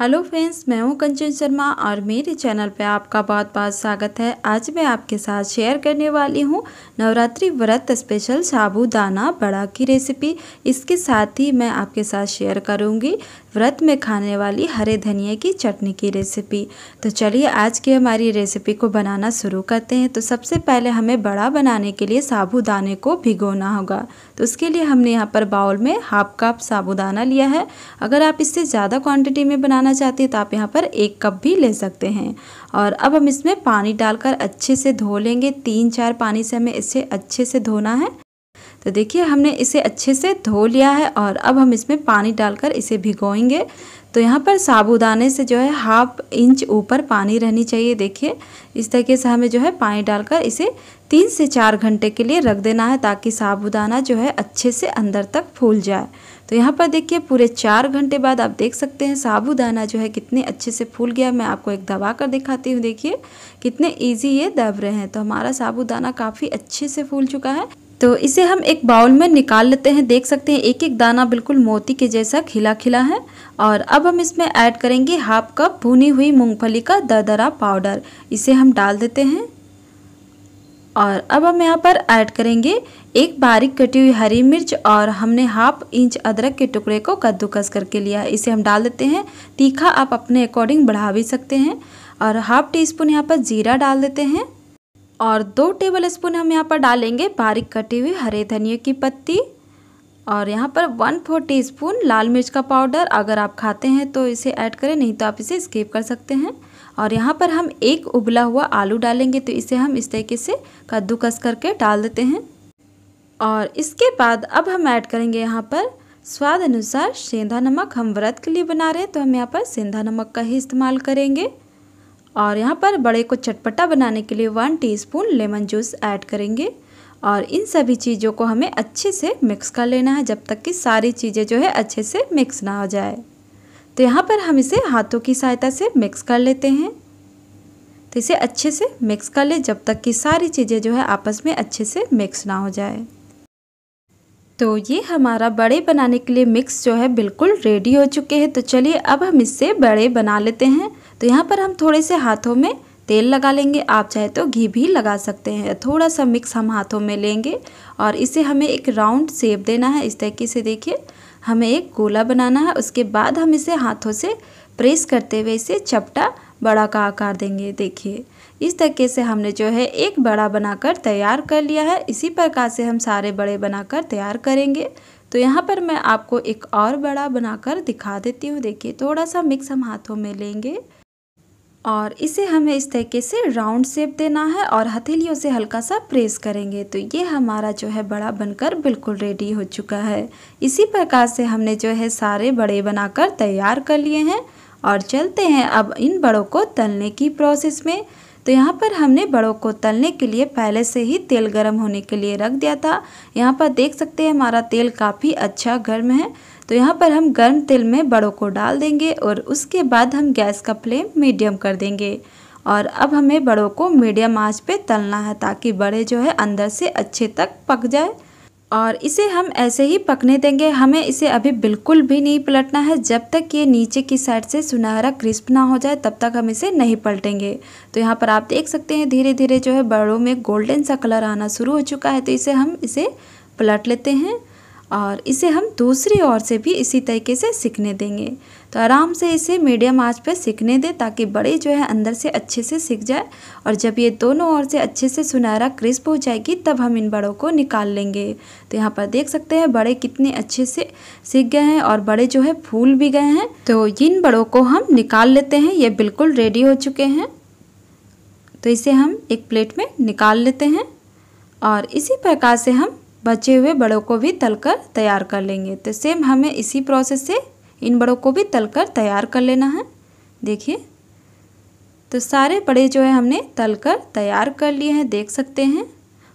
hello friends मैं हूं कंचन शर्मा और मेरे चैनल पे आपका बहुत बहुत स्वागत है आज मैं आपके साथ शेयर करने वाली हूं नवरात्रि व्रत स्पेशल साबूदाना बड़ा की रेसिपी इसके साथ ही मैं आपके साथ शेयर करूंगी व्रत में खाने वाली हरे धनिए की चटनी की रेसिपी तो चलिए आज की हमारी रेसिपी को बनाना शुरू करते हैं तो सबसे पहले हमें बड़ा बनाने के लिए साबूदाने को भिगोना होगा तो उसके लिए हमने यहाँ पर बाउल में हाफ कप साबूदाना लिया है अगर आप इससे ज़्यादा क्वान्टिटी में बनाना बनाना चाहते हैं तो आप यहाँ पर एक कप भी ले सकते हैं और अब हम इसमें पानी डालकर अच्छे से धो लेंगे तीन चार पानी से हमें इसे अच्छे से धोना है तो देखिए हमने इसे अच्छे से धो लिया है और अब हम इसमें पानी डालकर इसे भिगोएंगे तो यहाँ पर साबुदाने से जो है हाफ इंच ऊपर पानी रहनी चाहिए देखिए इस तरीके से हमें जो है पानी डालकर इसे तीन से चार घंटे के लिए रख देना है ताकि साबुदाना जो है अच्छे से अंदर तक फूल जाए तो यहाँ पर देखिए पूरे चार घंटे बाद आप देख सकते हैं साबूदाना जो है कितने अच्छे से फूल गया मैं आपको एक दबा कर दिखाती हूँ देखिए कितने ईजी ये दब रहे हैं तो हमारा साबूदाना काफ़ी अच्छे से फूल चुका है तो इसे हम एक बाउल में निकाल लेते हैं देख सकते हैं एक एक दाना बिल्कुल मोती के जैसा खिला खिला है और अब हम इसमें ऐड करेंगे हाफ कप भुनी हुई मूंगफली का दरदरा पाउडर इसे हम डाल देते हैं और अब हम यहाँ पर ऐड करेंगे एक बारीक कटी हुई हरी मिर्च और हमने हाफ इंच अदरक के टुकड़े को कद्दूकस करके लिया इसे हम डाल देते हैं तीखा आप अपने अकॉर्डिंग बढ़ा भी सकते हैं और हाफ टी स्पून यहाँ पर जीरा डाल देते हैं और दो टेबल स्पून हम यहाँ पर डालेंगे बारीक कटी हुई हरे धनिया की पत्ती और यहाँ पर वन फोर टी स्पून लाल मिर्च का पाउडर अगर आप खाते हैं तो इसे ऐड करें नहीं तो आप इसे स्किप कर सकते हैं और यहाँ पर हम एक उबला हुआ आलू डालेंगे तो इसे हम इस तरीके से कद्दूकस करके डाल देते हैं और इसके बाद अब हम ऐड करेंगे यहाँ पर स्वाद अनुसार सेंधा नमक हम व्रत के लिए बना रहे हैं तो हम यहाँ पर सेंधा नमक का ही इस्तेमाल करेंगे और यहाँ पर बड़े को चटपटा बनाने के लिए one teaspoon lemon juice add करेंगे और इन सभी चीज़ों को हमें अच्छे से मिक्स कर लेना है जब तक कि सारी चीज़ें जो है अच्छे से मिक्स ना हो जाए तो यहाँ पर हम इसे हाथों की सहायता से मिक्स कर लेते हैं तो इसे अच्छे से मिक्स कर ले जब तक कि सारी चीज़ें जो है आपस में अच्छे से मिक्स ना हो जाए तो ये हमारा बड़े बनाने के लिए मिक्स जो है बिल्कुल रेडी हो चुके हैं तो चलिए अब हम इससे बड़े बना लेते हैं तो यहाँ पर हम थोड़े से हाथों में तेल लगा लेंगे आप चाहे तो घी भी लगा सकते हैं थोड़ा सा मिक्स हम हाथों में लेंगे और इसे हमें एक राउंड शेप देना है इस तरीके से देखिए हमें एक गोला बनाना है उसके बाद हम इसे हाथों से प्रेस करते हुए इसे चपटा बड़ा का आकार देंगे देखिए इस तरीके से हमने जो है एक बड़ा बनाकर तैयार कर लिया है इसी प्रकार से हम सारे बड़े बनाकर तैयार करेंगे तो यहाँ पर मैं आपको एक और बड़ा बनाकर दिखा देती हूँ देखिए थोड़ा सा मिक्स हम हाथों में लेंगे और इसे हमें इस तरीके से राउंड शेप देना है और हथेलियों से हल्का सा प्रेस करेंगे तो ये हमारा जो है बड़ा बनकर बिल्कुल रेडी हो चुका है इसी प्रकार से हमने जो है सारे बड़े बनाकर तैयार कर लिए हैं और चलते हैं अब इन बड़ों को तलने की प्रोसेस में तो यहाँ पर हमने बड़ों को तलने के लिए पहले से ही तेल गर्म होने के लिए रख दिया था यहाँ पर देख सकते हैं हमारा तेल काफ़ी अच्छा गर्म है तो यहाँ पर हम गर्म तेल में बड़ों को डाल देंगे और उसके बाद हम गैस का फ्लेम मीडियम कर देंगे और अब हमें बड़ों को मीडियम आँच पर तलना है ताकि बड़े जो है अंदर से अच्छे तक पक जाए और इसे हम ऐसे ही पकने देंगे हमें इसे अभी बिल्कुल भी नहीं पलटना है जब तक ये नीचे की साइड से सुनहरा क्रिस्प ना हो जाए तब तक हम इसे नहीं पलटेंगे तो यहाँ पर आप देख सकते हैं धीरे धीरे जो है बड़ों में गोल्डन सा कलर आना शुरू हो चुका है तो इसे हम इसे पलट लेते हैं और इसे हम दूसरी ओर से भी इसी तरीके से सीखने देंगे तो आराम से इसे मीडियम आंच पे सीखने दें ताकि बड़े जो है अंदर से अच्छे से सीख जाए और जब ये दोनों ओर से अच्छे से सुनहरा क्रिस्प हो जाएगी तब हम इन बड़ों को निकाल लेंगे तो यहाँ पर देख सकते हैं बड़े कितने अच्छे से सीख गए हैं और बड़े जो है फूल भी गए हैं तो इन बड़ों को हम निकाल लेते हैं ये बिल्कुल रेडी हो चुके हैं तो इसे हम एक प्लेट में निकाल लेते हैं और इसी प्रकार से हम बचे हुए बड़ों को भी तलकर तैयार कर लेंगे तो सेम हमें इसी प्रोसेस से इन बड़ों को भी तलकर तैयार कर लेना है देखिए तो सारे बड़े जो है हमने तल कर तैयार कर लिए हैं देख सकते हैं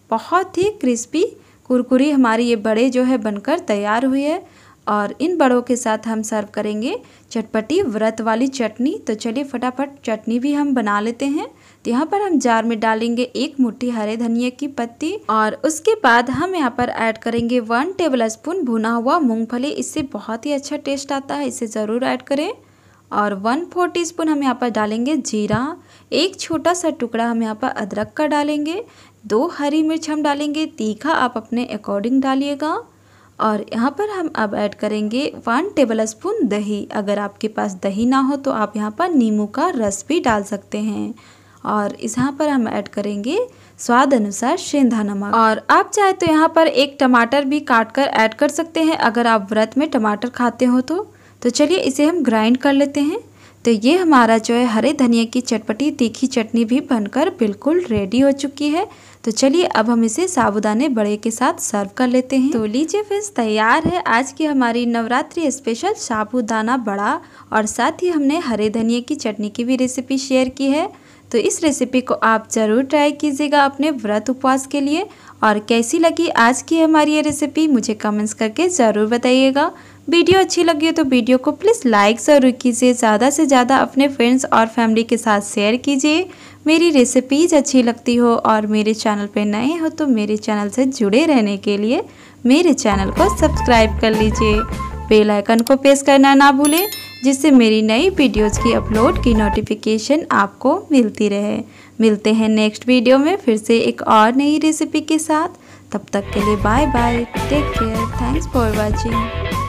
बहुत ही क्रिस्पी कुरकुरी हमारी ये बड़े जो है बनकर तैयार हुई है और इन बड़ों के साथ हम सर्व करेंगे चटपटी व्रत वाली चटनी तो चलिए फटाफट चटनी भी हम बना लेते हैं तो यहाँ पर हम जार में डालेंगे एक मुट्ठी हरे धनिया की पत्ती और उसके बाद हम यहाँ पर ऐड करेंगे वन टेबल स्पून भुना हुआ मूंगफली इससे बहुत ही अच्छा टेस्ट आता है इसे ज़रूर ऐड करें और वन फोर टी स्पून हम यहाँ पर डालेंगे जीरा एक छोटा सा टुकड़ा हम यहाँ पर अदरक का डालेंगे दो हरी मिर्च हम डालेंगे तीखा आप अपने अकॉर्डिंग डालिएगा और यहाँ पर हम अब ऐड करेंगे वन टेबल स्पून दही अगर आपके पास दही ना हो तो आप यहाँ पर नींबू का रस भी डाल सकते हैं और यहाँ पर हम ऐड करेंगे स्वाद अनुसार शेंधा नमक और आप चाहे तो यहाँ पर एक टमाटर भी काट कर ऐड कर सकते हैं अगर आप व्रत में टमाटर खाते हो तो तो चलिए इसे हम ग्राइंड कर लेते हैं तो ये हमारा जो है हरे धनिया की चटपटी तीखी चटनी भी बनकर बिल्कुल रेडी हो चुकी है तो चलिए अब हम इसे साबुदाने बड़े के साथ सर्व कर लेते हैं तो लीजिए फिर तैयार है आज की हमारी नवरात्रि स्पेशल साबुदाना बड़ा और साथ ही हमने हरे धनिया की चटनी की भी रेसिपी शेयर की है तो इस रेसिपी को आप ज़रूर ट्राई कीजिएगा अपने व्रत उपवास के लिए और कैसी लगी आज की हमारी ये रेसिपी मुझे कमेंट्स करके ज़रूर बताइएगा वीडियो अच्छी लगी हो तो वीडियो को प्लीज़ लाइक ज़रूर कीजिए ज़्यादा से ज़्यादा अपने फ्रेंड्स और फैमिली के साथ शेयर कीजिए मेरी रेसिपीज़ अच्छी लगती हो और मेरे चैनल पर नए हो तो मेरे चैनल से जुड़े रहने के लिए मेरे चैनल को सब्सक्राइब कर लीजिए बेल आइकन को प्रेस करना ना भूलें जिससे मेरी नई वीडियोस की अपलोड की नोटिफिकेशन आपको मिलती रहे मिलते हैं नेक्स्ट वीडियो में फिर से एक और नई रेसिपी के साथ तब तक के लिए bye bye take care thanks for watching